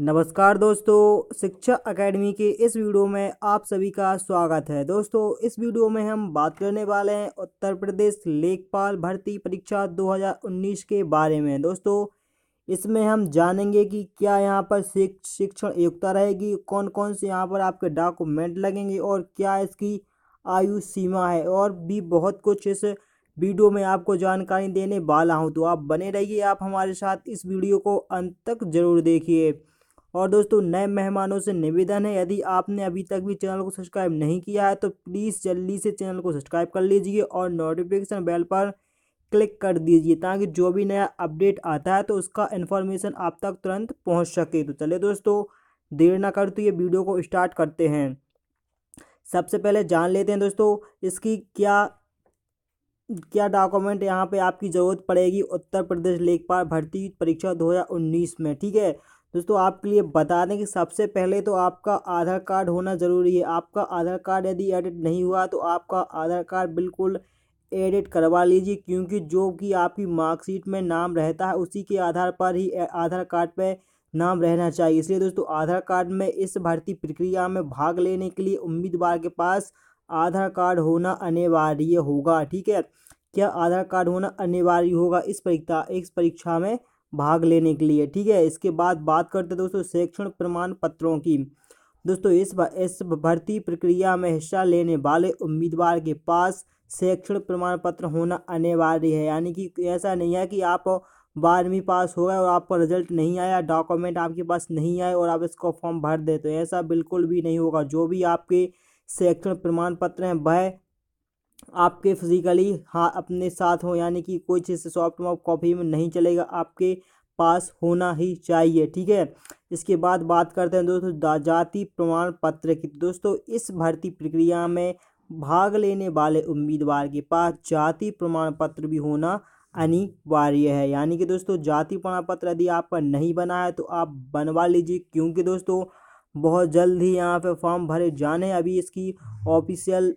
नमस्कार दोस्तों शिक्षा एकेडमी के इस वीडियो में आप सभी का स्वागत है दोस्तों इस वीडियो में हम बात करने वाले हैं उत्तर प्रदेश लेखपाल भर्ती परीक्षा 2019 के बारे में दोस्तों इसमें हम जानेंगे कि क्या यहाँ पर शिक्षण योग्यता रहेगी कौन कौन से यहाँ पर आपके डॉक्यूमेंट लगेंगे और क्या इसकी आयु सीमा है और भी बहुत कुछ इस वीडियो में आपको जानकारी देने वाला हूँ तो आप बने रहिए आप हमारे साथ इस वीडियो को अंत तक जरूर देखिए और दोस्तों नए मेहमानों से निवेदन है यदि आपने अभी तक भी चैनल को सब्सक्राइब नहीं किया है तो प्लीज़ जल्दी से चैनल को सब्सक्राइब कर लीजिए और नोटिफिकेशन बेल पर क्लिक कर दीजिए ताकि जो भी नया अपडेट आता है तो उसका इन्फॉर्मेशन आप तक तुरंत पहुंच सके तो चले दोस्तों देर ना करते तो ये वीडियो को स्टार्ट करते हैं सबसे पहले जान लेते हैं दोस्तों इसकी क्या क्या डॉक्यूमेंट यहाँ पे आपकी ज़रूरत पड़ेगी उत्तर प्रदेश लेखपाल भर्ती परीक्षा 2019 में ठीक है दोस्तों आपके लिए बता दें कि सबसे पहले तो आपका आधार कार्ड होना ज़रूरी है आपका आधार कार्ड यदि एडिट नहीं हुआ तो आपका आधार कार्ड बिल्कुल एडिट करवा लीजिए क्योंकि जो कि आपकी मार्कशीट में नाम रहता है उसी के आधार पर ही आधार कार्ड पर नाम रहना चाहिए इसलिए दोस्तों आधार कार्ड में इस भर्ती प्रक्रिया में भाग लेने के लिए उम्मीदवार के पास आधार कार्ड होना अनिवार्य होगा ठीक है क्या आधार कार्ड होना अनिवार्य होगा इस परीक्षा इस परीक्षा में भाग लेने के लिए ठीक है इसके बाद बात करते हैं दोस्तों शैक्षणिक प्रमाण पत्रों की दोस्तों इस इस भर्ती प्रक्रिया में हिस्सा लेने वाले उम्मीदवार के पास शैक्षणिक प्रमाण पत्र होना अनिवार्य है यानी कि ऐसा नहीं है कि आप बारहवीं पास हो गए और आपका रिजल्ट नहीं आया डॉक्यूमेंट आपके पास नहीं आए और आप इसको फॉर्म भर दे तो ऐसा बिल्कुल भी नहीं होगा जो भी आपके शैक्षणिक प्रमाण पत्र हैं वह आपके फिज़िकली हाँ अपने साथ हो यानी कि कोई चीज़ से सॉफ्ट कॉपी में नहीं चलेगा आपके पास होना ही चाहिए ठीक है इसके बाद बात करते हैं दोस्तों जाति प्रमाण पत्र की दोस्तों इस भर्ती प्रक्रिया में भाग लेने वाले उम्मीदवार के पास जाति प्रमाण पत्र भी होना अनिवार्य है यानी कि दोस्तों जाति प्रमाण पत्र यदि आपका नहीं बना है तो आप बनवा लीजिए क्योंकि दोस्तों बहुत जल्द ही यहाँ पे फॉर्म भरे जाने अभी इसकी ऑफिशियल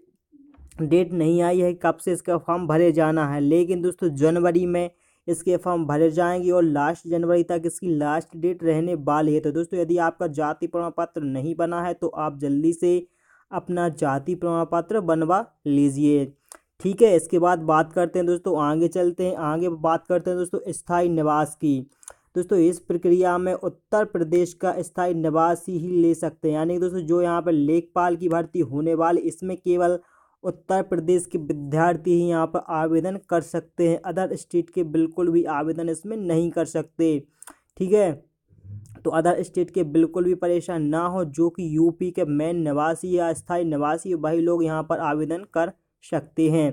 डेट नहीं आई है कब से इसका फॉर्म भरे जाना है लेकिन दोस्तों जनवरी में इसके फॉर्म भरे जाएंगे और लास्ट जनवरी तक इसकी लास्ट डेट रहने वाली है तो दोस्तों यदि आपका जाति प्रमाण पत्र नहीं बना है तो आप जल्दी से अपना जाति प्रमाण पत्र बनवा लीजिए ठीक है इसके बाद बात करते हैं दोस्तों आगे चलते हैं आगे बात करते हैं दोस्तों स्थायी निवास की दोस्तों इस प्रक्रिया में उत्तर प्रदेश का स्थायी निवासी ही ले सकते हैं यानी दोस्तों जो यहाँ पर लेखपाल की भर्ती होने वाली इसमें केवल उत्तर प्रदेश के विद्यार्थी ही यहाँ पर आवेदन कर सकते हैं अदर स्टेट के बिल्कुल भी आवेदन इसमें नहीं कर सकते ठीक है तो अदर स्टेट के बिल्कुल भी परेशान ना हो जो कि यूपी के मेन निवासी या स्थायी निवासी वही लोग यहाँ पर आवेदन कर सकते हैं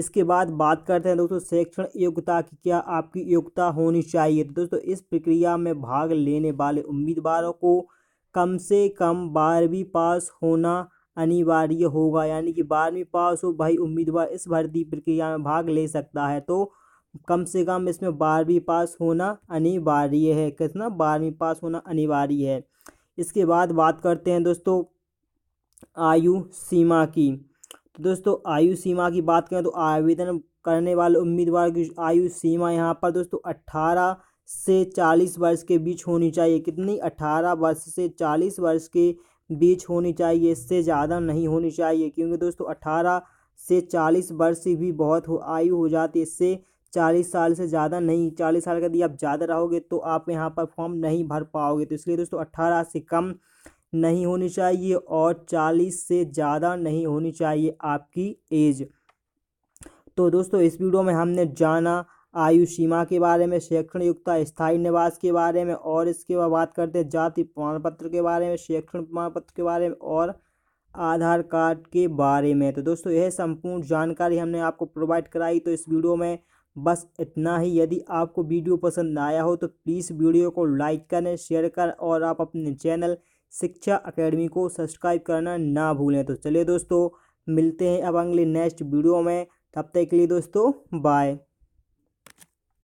इसके बाद बात करते हैं दोस्तों शैक्षणिक योग्यता की क्या आपकी योग्यता होनी चाहिए तो दोस्तों इस प्रक्रिया में भाग लेने वाले उम्मीदवारों को कम से कम बारहवीं पास होना अनिवार्य होगा यानी कि बारहवीं पास हो भाई उम्मीदवार इस भर्ती प्रक्रिया में भाग ले सकता है तो कम से कम इसमें बारहवीं पास होना अनिवार्य है कितना बारहवीं पास होना अनिवार्य है इसके बाद बात करते हैं दोस्तों आयु सीमा की तो दोस्तों आयु सीमा की बात करें तो आवेदन करने वाले उम्मीदवार की आयु सीमा यहाँ पर दोस्तों अट्ठारह से चालीस वर्ष के बीच होनी चाहिए कितनी अट्ठारह वर्ष से चालीस वर्ष के बीच होनी चाहिए इससे ज़्यादा नहीं होनी चाहिए क्योंकि दोस्तों अट्ठारह से चालीस वर्ष भी बहुत हो आयु हो जाती है इससे चालीस साल से ज़्यादा नहीं चालीस साल का यदि आप ज़्यादा रहोगे तो आप यहाँ पर फॉर्म नहीं भर पाओगे तो इसलिए दोस्तों अट्ठारह से कम नहीं होनी चाहिए और चालीस से ज़्यादा नहीं होनी चाहिए आपकी एज तो दोस्तों इस वीडियो में हमने जाना आयु सीमा के बारे में शैक्षण युक्ता स्थायी निवास के बारे में और इसके बाद बात करते हैं जाति प्रमाण पत्र के बारे में शैक्षणिक प्रमाण पत्र के बारे में और आधार कार्ड के बारे में तो दोस्तों यह संपूर्ण जानकारी हमने आपको प्रोवाइड कराई तो इस वीडियो में बस इतना ही यदि आपको वीडियो पसंद आया हो तो प्लीज़ वीडियो को लाइक करें शेयर करें और आप अपने चैनल शिक्षा अकेडमी को सब्सक्राइब करना ना भूलें तो चलिए दोस्तों मिलते हैं अब अगले नेक्स्ट वीडियो में तब तक के लिए दोस्तों बाय